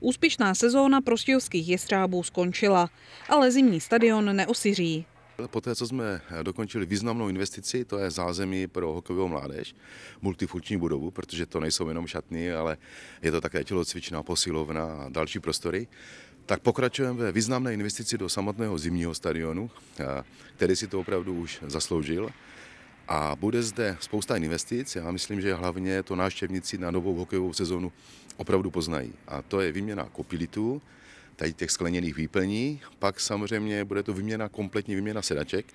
Úspěšná sezóna prostějovských jestřábů skončila, ale zimní stadion neosiří. Poté, co jsme dokončili významnou investici, to je zázemí pro hokejovou mládež, multifunkční budovu, protože to nejsou jenom šatny, ale je to také tělocvičná, posilovna a další prostory, tak pokračujeme ve významné investici do samotného zimního stadionu, který si to opravdu už zasloužil. A bude zde spousta investic. Já myslím, že hlavně to návštěvníci na novou hokejovou sezonu opravdu poznají. A to je výměna kopilitů, tady těch skleněných výplní, pak samozřejmě bude to výměna, kompletní výměna sedaček.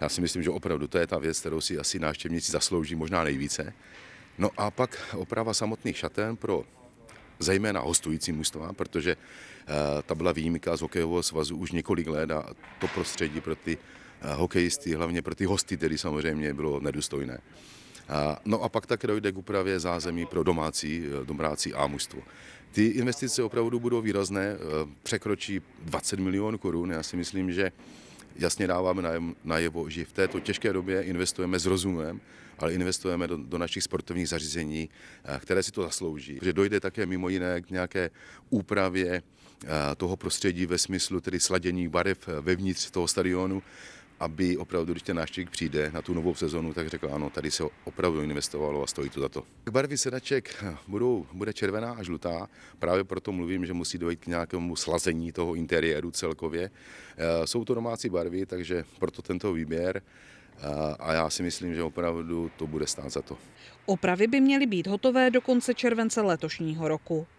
Já si myslím, že opravdu to je ta věc, kterou si asi návštěvníci zaslouží možná nejvíce. No a pak oprava samotných šatén pro zejména hostující mužstva, protože eh, ta byla výjimka z hokejového svazu už několik let a to prostředí pro ty hokejisty, hlavně pro ty hosty, tedy samozřejmě bylo nedůstojné. No a pak také dojde k úpravě zázemí pro domácí, eh, domácí a mužstvo. Ty investice opravdu budou výrazné, eh, překročí 20 milionů korun. Já si myslím, že jasně dáváme najevo, že v této těžké době investujeme s rozumem, ale investujeme do, do našich sportovních zařízení, eh, které si to zaslouží. Že dojde také mimo jiné k nějaké úpravě toho prostředí ve smyslu tedy sladění barev vevnitř toho stadionu aby opravdu, když ten návštěvník přijde na tu novou sezonu, tak řekl ano, tady se opravdu investovalo a stojí to za to. Barvy sedaček budou, bude červená a žlutá, právě proto mluvím, že musí dojít k nějakému slazení toho interiéru celkově. Eh, jsou to domácí barvy, takže proto tento výběr. Eh, a já si myslím, že opravdu to bude stát za to. Opravy by měly být hotové do konce července letošního roku.